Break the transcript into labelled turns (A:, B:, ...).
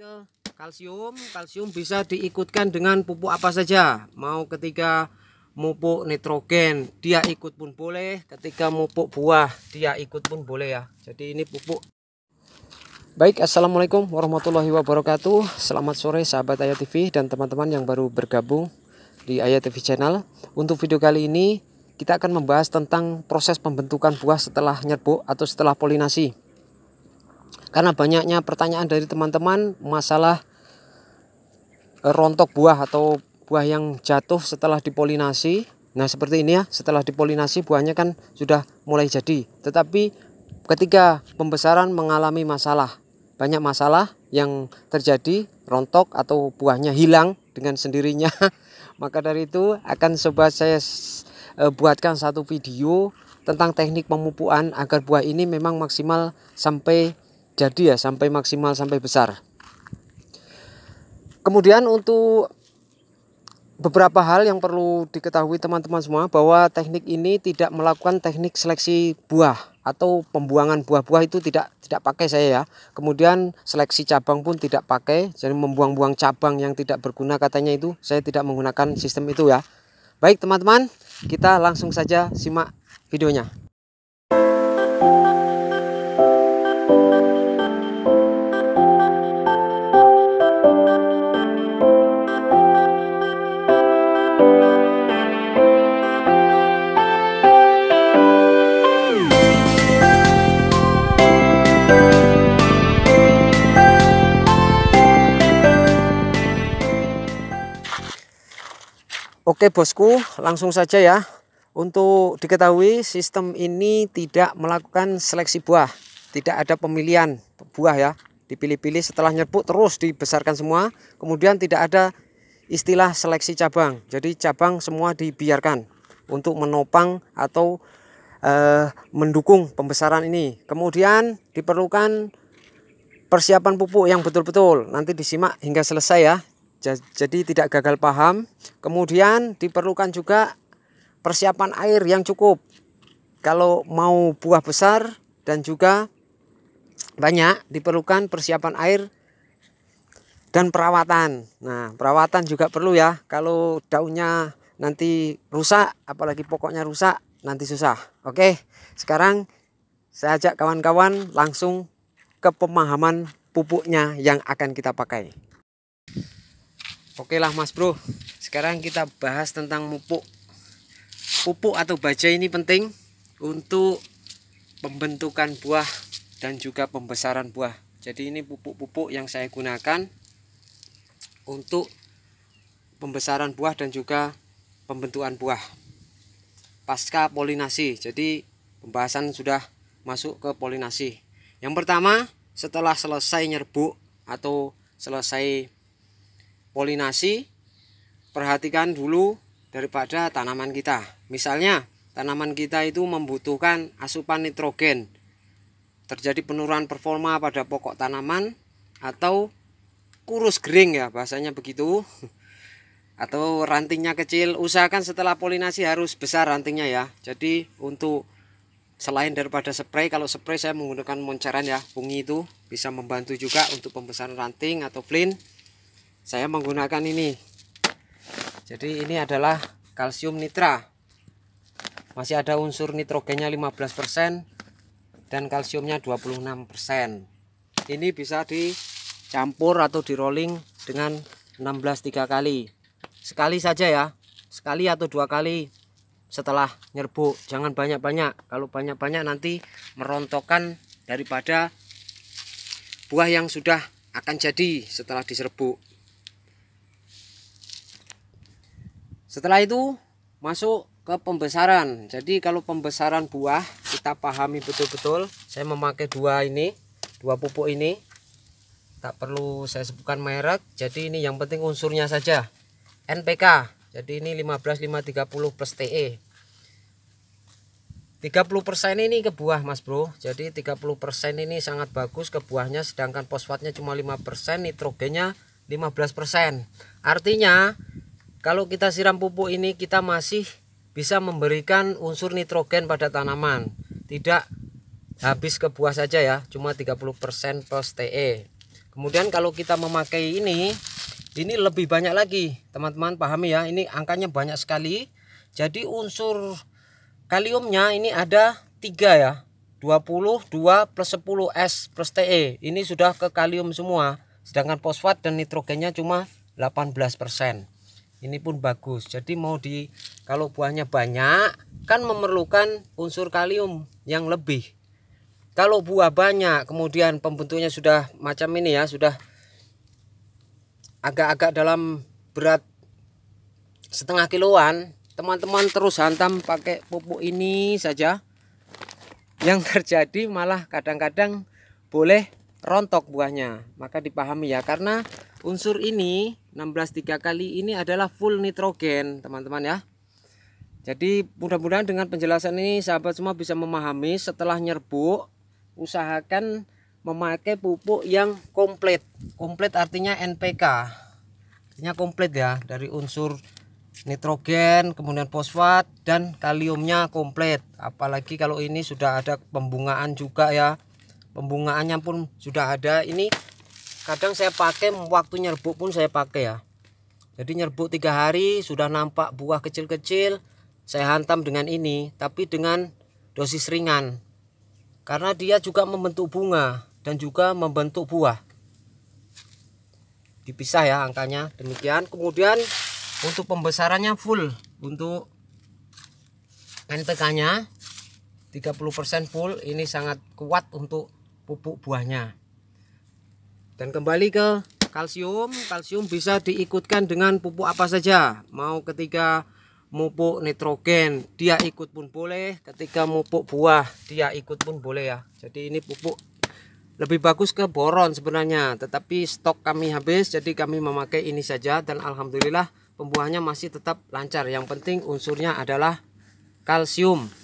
A: ke kalsium. Kalsium bisa diikutkan dengan pupuk apa saja. Mau ketika mupuk nitrogen, dia ikut pun boleh. Ketika mupuk buah, dia ikut pun boleh ya. Jadi ini pupuk. Baik, Assalamualaikum warahmatullahi wabarakatuh. Selamat sore sahabat Ayah TV dan teman-teman yang baru bergabung di Ayah TV channel. Untuk video kali ini, kita akan membahas tentang proses pembentukan buah setelah nyerbuk atau setelah polinasi. Karena banyaknya pertanyaan dari teman-teman masalah eh, rontok buah atau buah yang jatuh setelah dipolinasi. Nah, seperti ini ya, setelah dipolinasi buahnya kan sudah mulai jadi. Tetapi ketika pembesaran mengalami masalah, banyak masalah yang terjadi, rontok atau buahnya hilang dengan sendirinya. Maka dari itu akan coba saya eh, buatkan satu video tentang teknik pemupuan agar buah ini memang maksimal sampai jadi ya sampai maksimal sampai besar. Kemudian untuk beberapa hal yang perlu diketahui teman-teman semua bahwa teknik ini tidak melakukan teknik seleksi buah atau pembuangan buah-buah itu tidak tidak pakai saya ya. Kemudian seleksi cabang pun tidak pakai, jadi membuang-buang cabang yang tidak berguna katanya itu saya tidak menggunakan sistem itu ya. Baik teman-teman, kita langsung saja simak videonya. Oke bosku, langsung saja ya. Untuk diketahui sistem ini tidak melakukan seleksi buah. Tidak ada pemilihan buah ya. Dipilih-pilih setelah nyerbuk terus dibesarkan semua. Kemudian tidak ada istilah seleksi cabang. Jadi cabang semua dibiarkan untuk menopang atau eh, mendukung pembesaran ini. Kemudian diperlukan persiapan pupuk yang betul-betul. Nanti disimak hingga selesai ya jadi tidak gagal paham. Kemudian diperlukan juga persiapan air yang cukup. Kalau mau buah besar dan juga banyak diperlukan persiapan air dan perawatan. Nah, perawatan juga perlu ya. Kalau daunnya nanti rusak, apalagi pokoknya rusak, nanti susah. Oke. Sekarang saya ajak kawan-kawan langsung ke pemahaman pupuknya yang akan kita pakai. Oke lah mas bro Sekarang kita bahas tentang pupuk Pupuk atau baja ini penting Untuk pembentukan buah Dan juga pembesaran buah Jadi ini pupuk-pupuk yang saya gunakan Untuk pembesaran buah dan juga pembentukan buah Pasca polinasi Jadi pembahasan sudah masuk ke polinasi Yang pertama setelah selesai nyerbuk atau selesai polinasi perhatikan dulu daripada tanaman kita misalnya tanaman kita itu membutuhkan asupan nitrogen terjadi penurunan performa pada pokok tanaman atau kurus kering ya bahasanya begitu atau rantingnya kecil usahakan setelah polinasi harus besar rantingnya ya jadi untuk selain daripada spray kalau spray saya menggunakan monceran ya bungi itu bisa membantu juga untuk pembesaran ranting atau flint saya menggunakan ini jadi ini adalah kalsium nitra masih ada unsur nitrogennya 15% dan kalsiumnya 26% ini bisa dicampur atau di rolling dengan 16 3 kali sekali saja ya sekali atau dua kali setelah nyerbu. jangan banyak-banyak kalau banyak-banyak nanti merontokkan daripada buah yang sudah akan jadi setelah diserbuk setelah itu masuk ke pembesaran jadi kalau pembesaran buah kita pahami betul-betul saya memakai dua ini dua pupuk ini tak perlu saya sebutkan merek jadi ini yang penting unsurnya saja NPK jadi ini 15530 plus TE 30% ini ke buah mas bro jadi 30% ini sangat bagus ke buahnya sedangkan fosfatnya cuma 5% nitrogennya 15% artinya kalau kita siram pupuk ini kita masih bisa memberikan unsur nitrogen pada tanaman tidak habis ke buah saja ya cuma 30% plus TE kemudian kalau kita memakai ini ini lebih banyak lagi teman-teman pahami ya ini angkanya banyak sekali jadi unsur kaliumnya ini ada tiga ya 22 plus 10 S plus TE ini sudah ke kalium semua sedangkan fosfat dan nitrogennya cuma 18% ini pun bagus jadi mau di kalau buahnya banyak kan memerlukan unsur kalium yang lebih kalau buah banyak kemudian pembentuknya sudah macam ini ya sudah agak-agak dalam berat setengah kiloan teman-teman terus hantam pakai pupuk ini saja yang terjadi malah kadang-kadang boleh rontok buahnya maka dipahami ya karena unsur ini 16 3 kali ini adalah full nitrogen teman-teman ya jadi mudah-mudahan dengan penjelasan ini sahabat semua bisa memahami setelah nyerbuk usahakan memakai pupuk yang komplit komplit artinya NPK artinya komplit ya dari unsur nitrogen kemudian fosfat dan kaliumnya komplit apalagi kalau ini sudah ada pembungaan juga ya pembungaannya pun sudah ada ini kadang saya pakai waktu nyerbuk pun saya pakai ya jadi nyerbuk tiga hari sudah nampak buah kecil-kecil saya hantam dengan ini tapi dengan dosis ringan karena dia juga membentuk bunga dan juga membentuk buah dipisah ya angkanya demikian kemudian untuk pembesarannya full untuk NPK nya 30% full ini sangat kuat untuk pupuk buahnya dan kembali ke kalsium kalsium bisa diikutkan dengan pupuk apa saja mau ketika mupuk nitrogen dia ikut pun boleh ketika mupuk buah dia ikut pun boleh ya jadi ini pupuk lebih bagus ke boron sebenarnya tetapi stok kami habis jadi kami memakai ini saja dan alhamdulillah pembuahannya masih tetap lancar yang penting unsurnya adalah kalsium